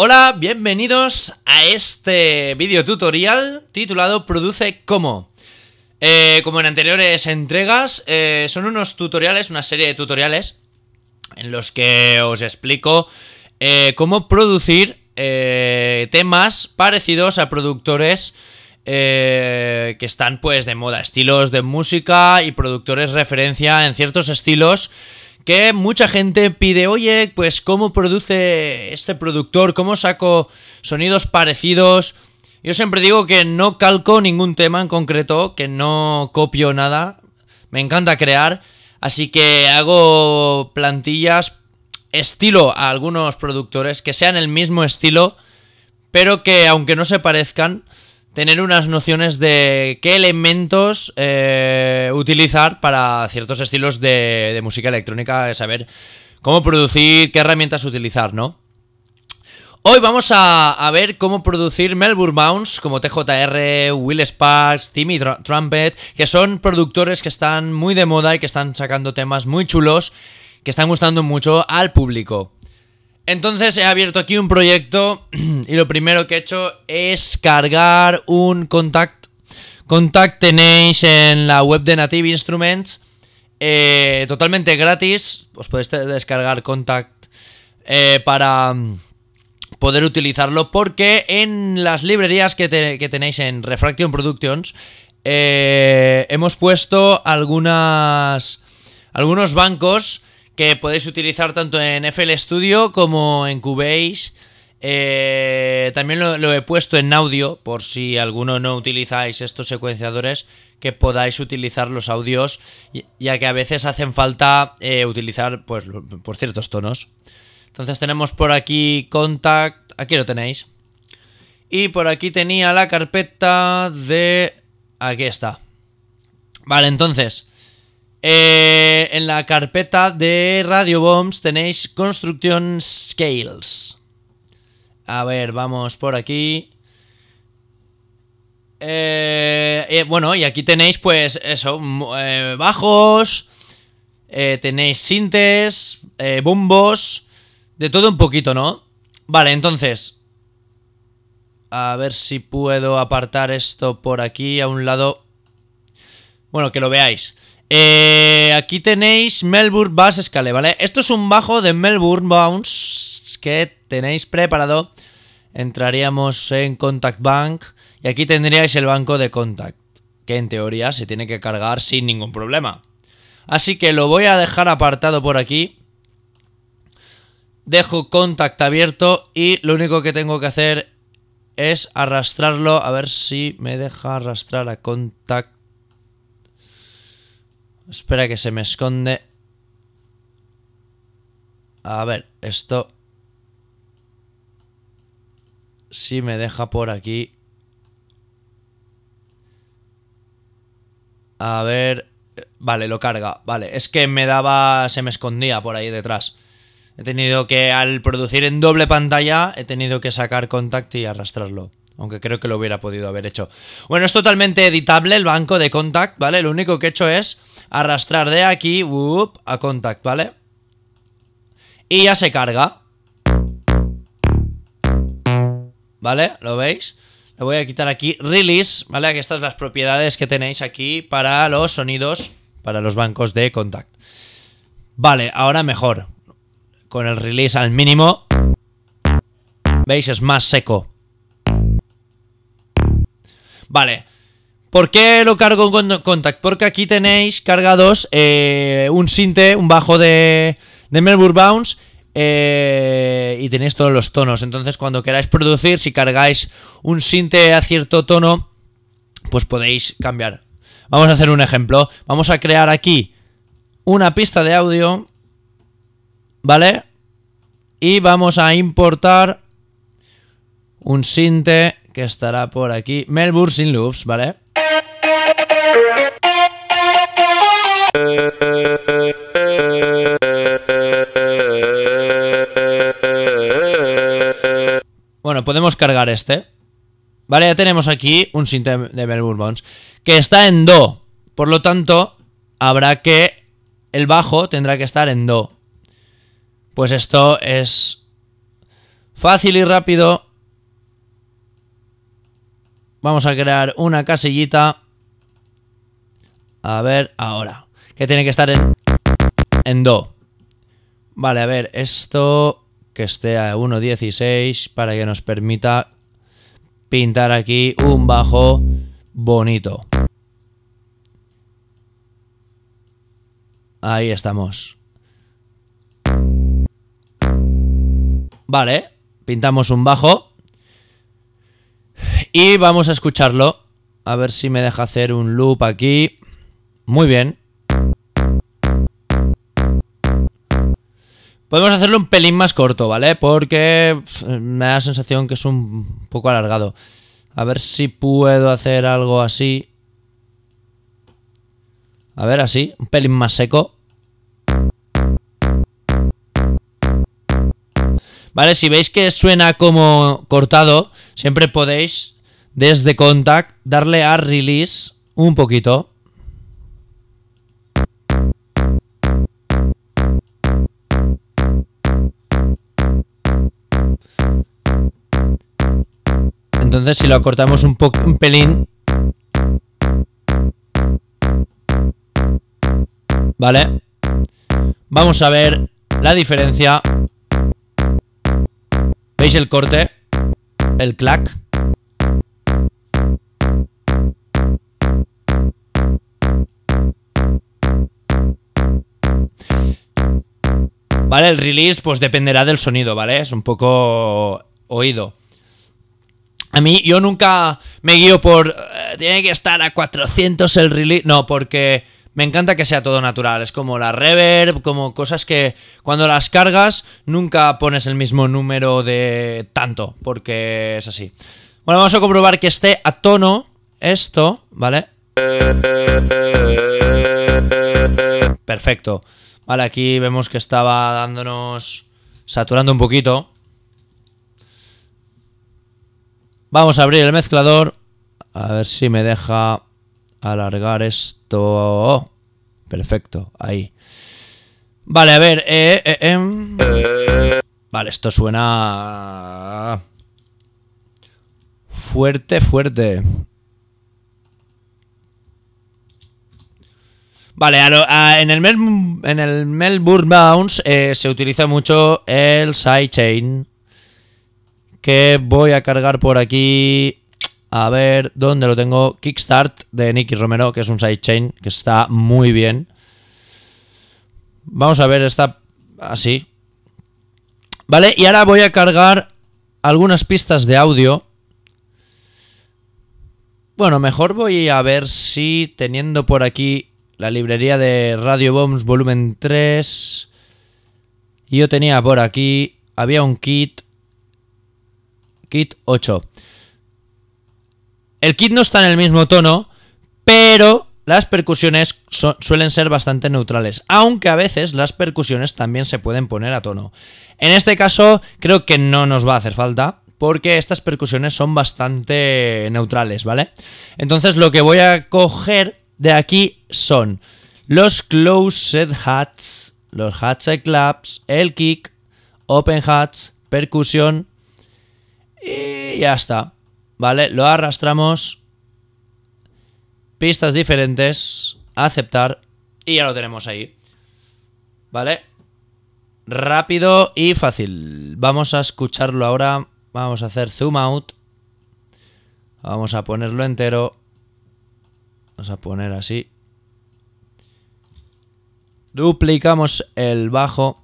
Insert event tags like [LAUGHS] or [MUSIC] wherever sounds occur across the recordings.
Hola, bienvenidos a este video tutorial titulado Produce Cómo. Eh, como en anteriores entregas, eh, son unos tutoriales, una serie de tutoriales en los que os explico eh, cómo producir temas parecidos a productores que están pues de moda, estilos de música y productores referencia en ciertos estilos que mucha gente pide, oye, pues cómo produce este productor, cómo saco sonidos parecidos. Yo siempre digo que no calco ningún tema en concreto, que no copio nada, me encanta crear, así que hago plantillas estilo a algunos productores que sean el mismo estilo, pero que aunque no se parezcan, tener unas nociones de qué elementos eh, utilizar para ciertos estilos de, música electrónica, saber cómo producir, qué herramientas utilizar, ¿no? Hoy vamos a, ver cómo producir Melbourne Bounce como TJR, Will Sparks, Timmy Trumpet, que son productores que están muy de moda y que están sacando temas muy chulos que están gustando mucho al público. Entonces he abierto aquí un proyecto [CLEARS THROAT] y lo primero que he hecho es cargar un contact. Contact tenéis en la web de Native Instruments eh, totalmente gratis. Os podéis descargar contact eh, para mm, poder utilizarlo porque en las librerías que, tenéis en Refraction Productions eh, hemos puesto algunos bancos que podéis utilizar tanto en FL Studio como en Cubase. Eh, también lo, he puesto en audio, por si alguno no utilizáis estos secuenciadores, que podáis utilizar los audios, ya que a veces hacen falta eh, utilizar pues, por ciertos tonos. Entonces tenemos por aquí contact, aquí lo tenéis. Y por aquí tenía la carpeta de... Aquí está. Vale, entonces, eh, en la carpeta de Radio Bombs tenéis Construction Scales. A ver, vamos por aquí. Eh, eh, bueno, y aquí tenéis pues eso, bajos, tenéis sintes, bombos, de todo un poquito, ¿no? Vale, entonces... A ver si puedo apartar esto por aquí a un lado. Bueno, que lo veáis. Eh, aquí tenéis Melbourne Bass Scale, ¿vale? Esto es un bajo de Melbourne Bounce que tenéis preparado. Entraríamos en Contact Bank y aquí tendríais el banco de Contact, que en teoría se tiene que cargar sin ningún problema. Así que lo voy a dejar apartado por aquí. Dejo Contact abierto y lo único que tengo que hacer es arrastrarlo. A ver si me deja arrastrar a Contact. Espera que se me esconde. A ver, esto... Si me deja por aquí... A ver... Vale, lo carga. Vale, es que me daba... Se me escondía por ahí detrás. He tenido que, al producir en doble pantalla, he tenido que sacar contacto y arrastrarlo aunque creo que lo hubiera podido haber hecho. Bueno, es totalmente editable el banco de contact, ¿vale? Lo único que he hecho es arrastrar de aquí a contact, ¿vale? Y ya se carga. ¿Vale? ¿Lo veis? Le voy a quitar aquí release, ¿vale? Aquí estas son las propiedades que tenéis aquí para los sonidos, para los bancos de contact. Vale, ahora mejor. Con el release al mínimo. ¿Veis? Es más seco. Vale. ¿Por qué lo cargo con Contact? Porque aquí tenéis cargados eh, un sinte, un bajo de, Melbourne Bounce eh, y tenéis todos los tonos. Entonces, cuando queráis producir, si cargáis un sinte a cierto tono, pues podéis cambiar. Vamos a hacer un ejemplo. Vamos a crear aquí una pista de audio, ¿vale? Y vamos a importar un sinte que estará por aquí. Melbourne sin loops, ¿vale? Bueno, podemos cargar este. Vale, ya tenemos aquí un synth de Melbourne Bones que está en do. Por lo tanto, habrá que... El bajo tendrá que estar en do. Pues esto es fácil y rápido Vamos a crear una casillita. A ver, ahora. Que tiene que estar en, en Do. Vale, a ver, esto que esté a 1.16 para que nos permita pintar aquí un bajo bonito. Ahí estamos. Vale, pintamos un bajo. Y vamos a escucharlo. A ver si me deja hacer un loop aquí. Muy bien. Podemos hacerlo un pelín más corto, ¿vale? Porque me da la sensación que es un poco alargado. A ver si puedo hacer algo así. A ver, así. Un pelín más seco. Vale, si veis que suena como cortado, siempre podéis desde Contact, darle a Release un poquito. Entonces si lo acortamos un, poco un pelín... Vale. Vamos a ver la diferencia. ¿Veis el corte? El clack. ¿Vale? El release pues dependerá del sonido, ¿vale? Es un poco oído. A mí yo nunca me guío por... Eh, tiene que estar a 400 el release. No, porque me encanta que sea todo natural. Es como la reverb, como cosas que cuando las cargas nunca pones el mismo número de tanto, porque es así. Bueno, vamos a comprobar que esté a tono esto, ¿vale? Perfecto. Vale, aquí vemos que estaba dándonos... Saturando un poquito. Vamos a abrir el mezclador. A ver si me deja alargar esto. perfecto, ahí. Vale, a ver. Eh, eh, eh, em. Vale, esto suena... Fuerte, fuerte. Vale, en, el en Melbourne Bounce eh, se utiliza mucho el sidechain. Que voy a cargar por aquí. A ver, ¿dónde lo tengo? Kickstart de Nicky Romero, que es un sidechain, que está muy bien. Vamos a ver, está así. Vale, y ahora voy a cargar algunas pistas de audio. Bueno, mejor voy a ver si teniendo por aquí la librería de Radio Bombs volumen 3. yo tenía por aquí, había un kit, kit 8. El kit no está en el mismo tono, pero las percusiones suelen ser bastante neutrales, aunque a veces las percusiones también se pueden poner a tono. En este caso creo que no nos va a hacer falta, porque estas percusiones son bastante neutrales, ¿vale? Entonces lo que voy a coger de aquí son los Closed Hats, los Hats and Claps, el Kick, Open Hats, Percusión y ya está. ¿Vale? Lo arrastramos. Pistas diferentes. Aceptar. Y ya lo tenemos ahí. ¿Vale? Rápido y fácil. Vamos a escucharlo ahora. Vamos a hacer zoom out. Vamos a ponerlo entero. Vamos a poner así. Duplicamos el bajo.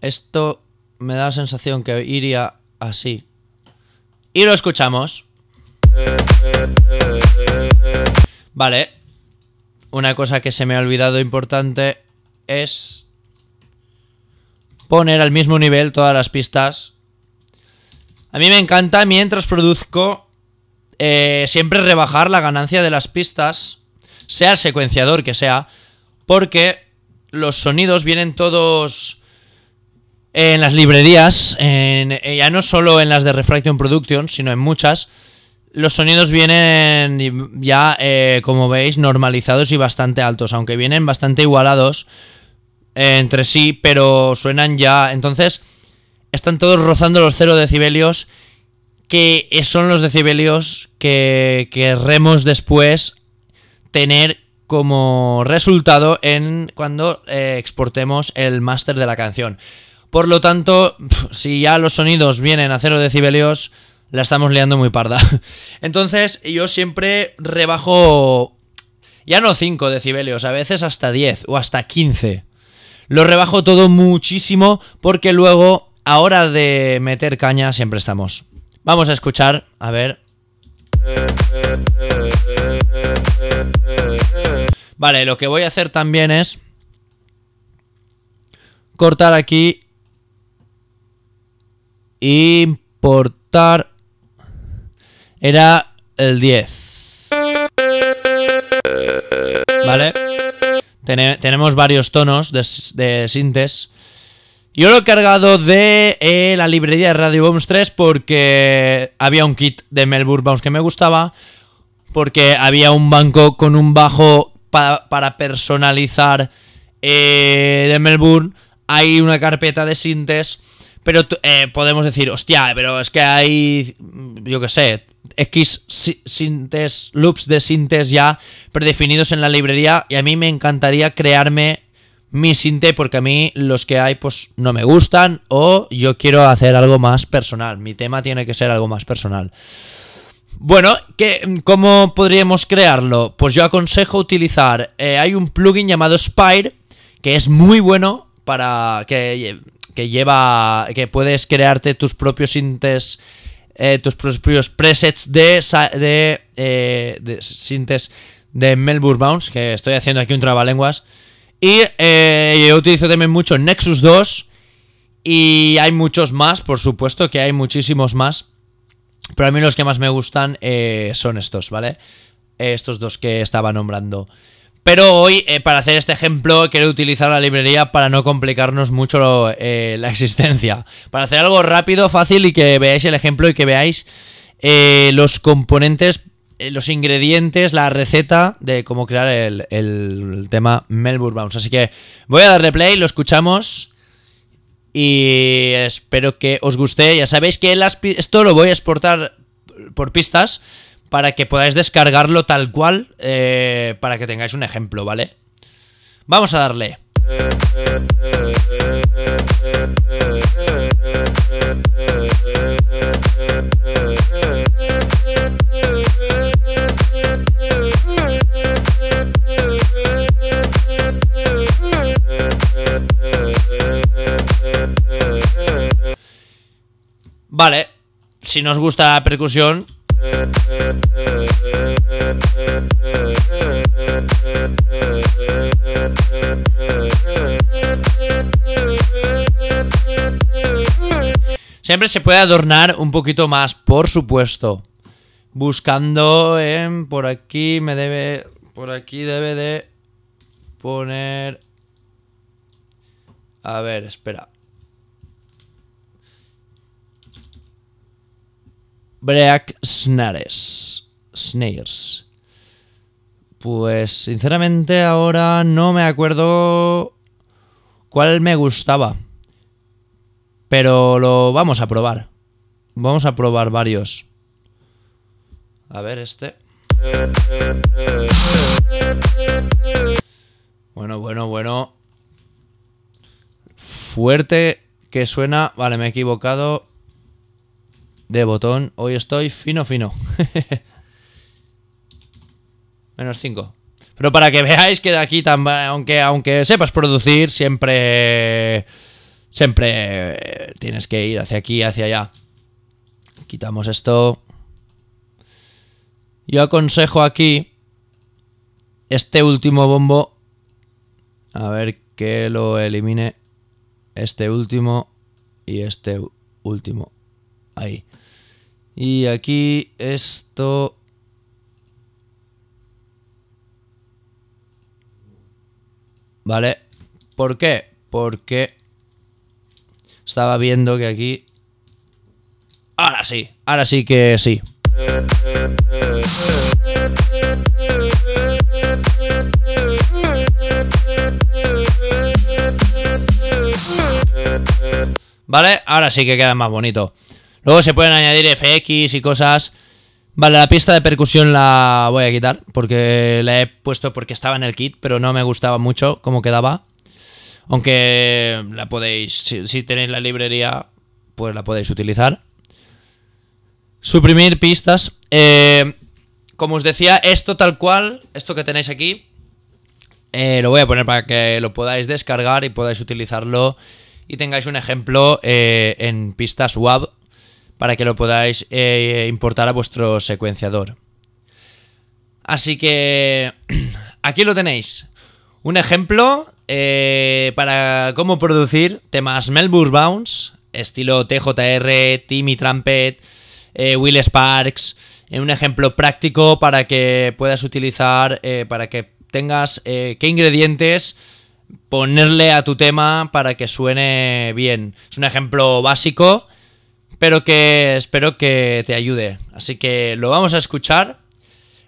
Esto me da la sensación que iría así. Y lo escuchamos. Vale. Una cosa que se me ha olvidado importante es poner al mismo nivel todas las pistas. A mí me encanta mientras produzco eh, siempre rebajar la ganancia de las pistas, sea el secuenciador que sea, porque los sonidos vienen todos en las librerías, eh, ya no solo en las de Refraction Productions, sino en muchas. Los sonidos vienen ya, eh, como veis, normalizados y bastante altos, aunque vienen bastante igualados eh, entre sí, pero suenan ya. Entonces, están todos rozando los 0 decibelios, que son los decibelios que querremos después tener como resultado en cuando eh, exportemos el máster de la canción. Por lo tanto, si ya los sonidos vienen a 0 decibelios, la estamos liando muy parda. [LAUGHS] Entonces, yo siempre rebajo ya no 5 decibelios, a veces hasta 10 o hasta 15. Lo rebajo todo muchísimo porque luego a hora de meter caña siempre estamos. Vamos a escuchar, a ver. Vale, lo que voy a hacer también es cortar aquí. Importar. Era el 10. ¿Vale? tenemos varios tonos de, de Yo lo he cargado de eh, la librería de Radio Bombs 3 porque había un kit de Melbourne Bombs que me gustaba. Porque había un banco con un bajo para, personalizar eh, de Melbourne. Hay una carpeta de sintes. Pero eh, podemos decir, hostia, pero es que hay, mm, yo qué sé, X sintes, loops de sintes ya predefinidos en la librería. Y a mí me encantaría crearme mi sinte porque a mí los que hay pues no me gustan o yo quiero hacer algo más personal. Mi tema tiene que ser algo más personal. Bueno, mm, ¿cómo podríamos crearlo? Pues yo aconsejo utilizar, eh, hay un plugin llamado Spire, que es muy bueno para que, lleva, que puedes crearte tus propios sintes, eh, tus propios presets de, de, eh, de sintes de Melbourne Bounce, que estoy haciendo aquí un trabalenguas. Y yo utilizo también mucho Nexus 2 y hay muchos más, por supuesto que hay muchísimos más. Pero a mí los que más me gustan eh, son estos, ¿vale? Eh, estos dos que estaba nombrando. Pero hoy, eh, para hacer este ejemplo, quiero utilizar la librería para no complicarnos mucho la [LAUGHS] existencia. Para hacer algo rápido, fácil y que veáis el ejemplo y que veáis los componentes, los ingredientes, la receta de cómo crear el, el tema Melbourne Bounce. Así que voy a darle play, lo escuchamos y espero que os guste. Ya sabéis que esto lo voy a exportar por pistas para que podáis descargarlo tal cual, eh, para que tengáis un ejemplo, ¿vale? Vamos a darle. Vale, si nos gusta la percusión... Siempre se puede adornar un poquito más, por supuesto. Buscando en... por aquí me debe... Por aquí debe de poner... A ver, espera. Break Snares. Snares. Pues sinceramente ahora no me acuerdo cuál me gustaba. Pero lo vamos a probar. Vamos a probar varios. A ver este. Bueno, bueno, bueno. Fuerte que suena. Vale, me he equivocado de botón. Hoy estoy fino, fino. [LAUGHS] Menos 5. Pero para que veáis que de aquí, aunque, aunque sepas producir, siempre... Siempre eh, tienes que ir hacia aquí, hacia allá. Quitamos esto. Yo aconsejo aquí este último bombo. A ver que lo elimine. Este último y este último. Ahí. Y aquí esto... ¿Vale? ¿Por qué? Porque estaba viendo que aquí... Ahora sí, ahora sí que sí. ¿Vale? Ahora sí que queda más bonito. Luego se pueden añadir FX y cosas. Vale, la pista de percusión la voy a quitar porque la he puesto porque estaba en el kit, pero no me gustaba mucho cómo quedaba. Aunque la podéis, si, tenéis la librería, pues la podéis utilizar. Suprimir pistas. Eh, como os decía, esto tal cual, esto que tenéis aquí, eh, lo voy a poner para que lo podáis descargar y podáis utilizarlo y tengáis un ejemplo eh, en pistas web para que lo podáis eh, importar a vuestro secuenciador. Así que [CLEARS THROAT] aquí lo tenéis. Un ejemplo eh, para cómo producir temas Melbourne Bounce, estilo TJR, Timmy Trumpet, eh, Will Sparks. un ejemplo práctico para que puedas utilizar, para que tengas qué ingredientes ponerle a tu tema para que suene bien. Es un ejemplo básico pero que espero que te ayude. Así que lo vamos a escuchar.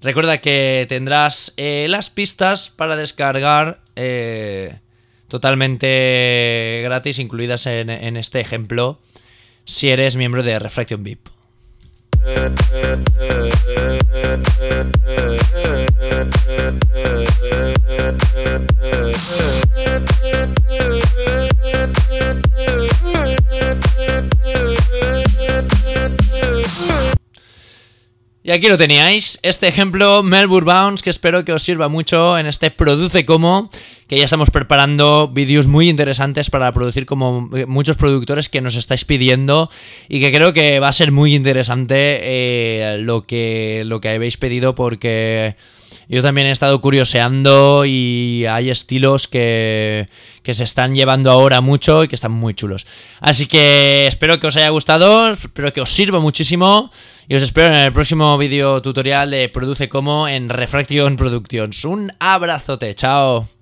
Recuerda que tendrás eh, las pistas para descargar eh, totalmente gratis, incluidas en, en este ejemplo, si eres miembro de Refraction VIP. Y aquí lo teníais, este ejemplo Melbourne Bounce que espero que os sirva mucho en este Produce Como, que ya estamos preparando vídeos muy interesantes para producir como eh, muchos productores que nos estáis pidiendo y que creo que va a ser muy interesante eh, lo, que, lo que habéis pedido porque yo también he estado curioseando y hay estilos que, que se están llevando ahora mucho y que están muy chulos. Así que espero que os haya gustado, espero que os sirva muchísimo. Y os espero en el próximo video tutorial de Produce Como en Refraction Productions. Un abrazote, chao.